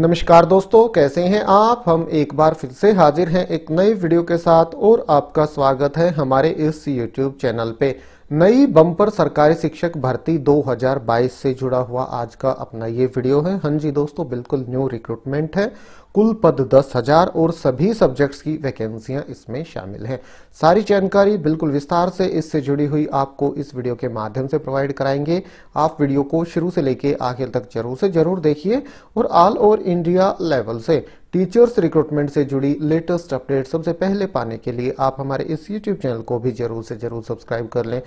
नमस्कार दोस्तों कैसे हैं आप हम एक बार फिर से हाजिर हैं एक नई वीडियो के साथ और आपका स्वागत है हमारे इस यूट्यूब चैनल पे नई बम्पर सरकारी शिक्षक भर्ती 2022 से जुड़ा हुआ आज का अपना ये वीडियो है हाँ जी दोस्तों बिल्कुल न्यू रिक्रूटमेंट है कुल पद दस हजार और सभी सब्जेक्ट्स की वैकेंसियां इसमें शामिल हैं सारी जानकारी बिल्कुल विस्तार से इससे जुड़ी हुई आपको इस वीडियो के माध्यम से प्रोवाइड कराएंगे आप वीडियो को शुरू से लेके आखिर तक जरूर से जरूर देखिए और ऑल ओवर इंडिया लेवल से टीचर्स रिक्रूटमेंट से जुड़ी लेटेस्ट अपडेट सबसे पहले पाने के लिए आप हमारे इस यूट्यूब चैनल को भी जरूर से जरूर सब्सक्राइब कर लें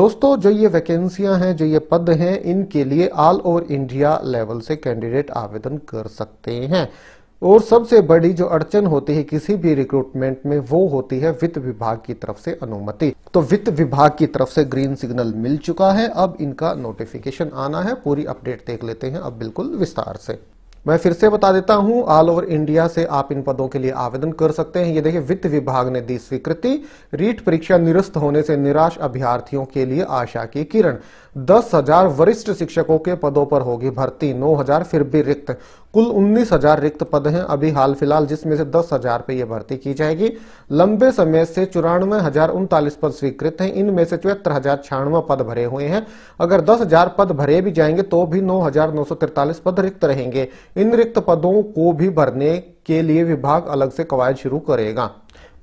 दोस्तों जो ये वैकेंसियां हैं जो ये पद हैं इनके लिए ऑल ओवर इंडिया लेवल से कैंडिडेट आवेदन कर सकते हैं और सबसे बड़ी जो अड़चन होती है किसी भी रिक्रूटमेंट में वो होती है वित्त विभाग की तरफ से अनुमति तो वित्त विभाग की तरफ से ग्रीन सिग्नल मिल चुका है अब इनका नोटिफिकेशन आना है पूरी अपडेट देख लेते हैं अब बिल्कुल विस्तार से मैं फिर से बता देता हूं ऑल ओवर इंडिया से आप इन पदों के लिए आवेदन कर सकते हैं ये देखिए वित्त विभाग ने दी स्वीकृति रीट परीक्षा निरस्त होने से निराश अभ्यर्थियों के लिए आशा की किरण दस हजार वरिष्ठ शिक्षकों के पदों पर होगी भर्ती नौ हजार फिर भी रिक्त कुल उन्नीस हजार रिक्त पद हैं अभी हाल फिलहाल जिसमें से दस हजार पे ये भर्ती की जाएगी लंबे समय से चौरानवे हजार उनतालीस पद स्वीकृत हैं इनमें से चौहत्तर हजार छियानवे पद भरे हुए हैं अगर दस हजार पद भरे भी जाएंगे तो भी नौ हजार नौ सौ तिरतालीस पद रिक्त रहेंगे इन रिक्त पदों को भी भरने के लिए विभाग अलग से कवायद शुरू करेगा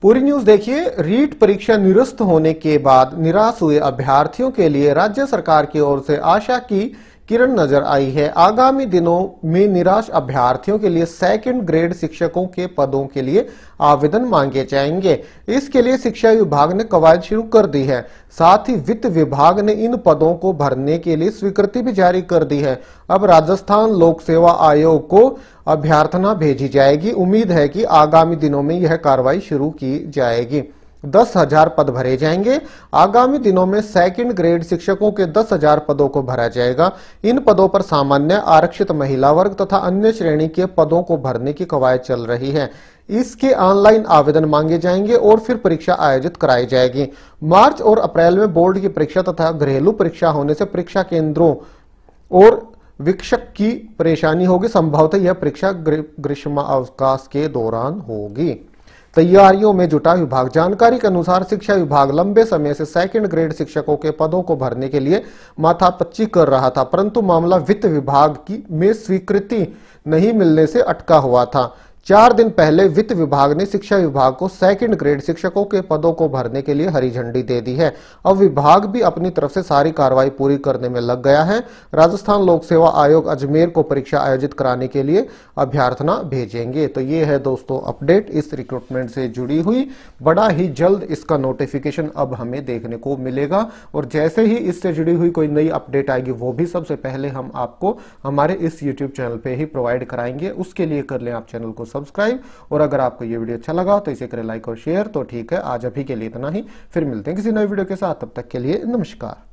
पूरी न्यूज देखिए रीट परीक्षा निरस्त होने के बाद निराश हुए अभ्यर्थियों के लिए राज्य सरकार की ओर से आशा की किरण नजर आई है आगामी दिनों में निराश अभ्यर्थियों के लिए सेकंड ग्रेड शिक्षकों के पदों के लिए आवेदन मांगे जाएंगे इसके लिए शिक्षा विभाग ने कवायद शुरू कर दी है साथ ही वित्त विभाग ने इन पदों को भरने के लिए स्वीकृति भी जारी कर दी है अब राजस्थान लोक सेवा आयोग को अभ्यर्थना भेजी जाएगी उम्मीद है कि आगामी दिनों में यह कार्रवाई शुरू की जाएगी दस हजार पद भरे जाएंगे आगामी दिनों में सेकंड ग्रेड शिक्षकों के दस हजार पदों को भरा जाएगा इन पदों पर सामान्य आरक्षित महिला वर्ग तथा अन्य श्रेणी के पदों को भरने की कवायद चल रही है इसके ऑनलाइन आवेदन मांगे जाएंगे और फिर परीक्षा आयोजित कराई जाएगी मार्च और अप्रैल में बोर्ड की परीक्षा तथा घरेलू परीक्षा होने से परीक्षा केंद्रों और विक्षक की परेशानी होगी संभवतः यह परीक्षा ग्रीष्मावकाश के दौरान होगी तैयारियों में जुटा विभाग जानकारी के अनुसार शिक्षा विभाग लंबे समय से सेकंड ग्रेड शिक्षकों के पदों को भरने के लिए माथापच्ची कर रहा था परंतु मामला वित्त विभाग की में स्वीकृति नहीं मिलने से अटका हुआ था चार दिन पहले वित्त विभाग ने शिक्षा विभाग को सेकंड ग्रेड शिक्षकों के पदों को भरने के लिए हरी झंडी दे दी है अब विभाग भी अपनी तरफ से सारी कार्रवाई पूरी करने में लग गया है राजस्थान लोक सेवा आयोग अजमेर को परीक्षा आयोजित कराने के लिए अभ्यर्थना भेजेंगे तो ये है दोस्तों अपडेट इस रिक्रूटमेंट से जुड़ी हुई बड़ा ही जल्द इसका नोटिफिकेशन अब हमें देखने को मिलेगा और जैसे ही इससे जुड़ी हुई कोई नई अपडेट आएगी वो भी सबसे पहले हम आपको हमारे इस यूट्यूब चैनल पर ही प्रोवाइड कराएंगे उसके लिए कर लें आप चैनल को सब्सक्राइब और अगर आपको ये वीडियो अच्छा लगा तो इसे करें लाइक और शेयर तो ठीक है आज अभी के लिए इतना ही फिर मिलते हैं किसी नए वीडियो के साथ तब तक के लिए नमस्कार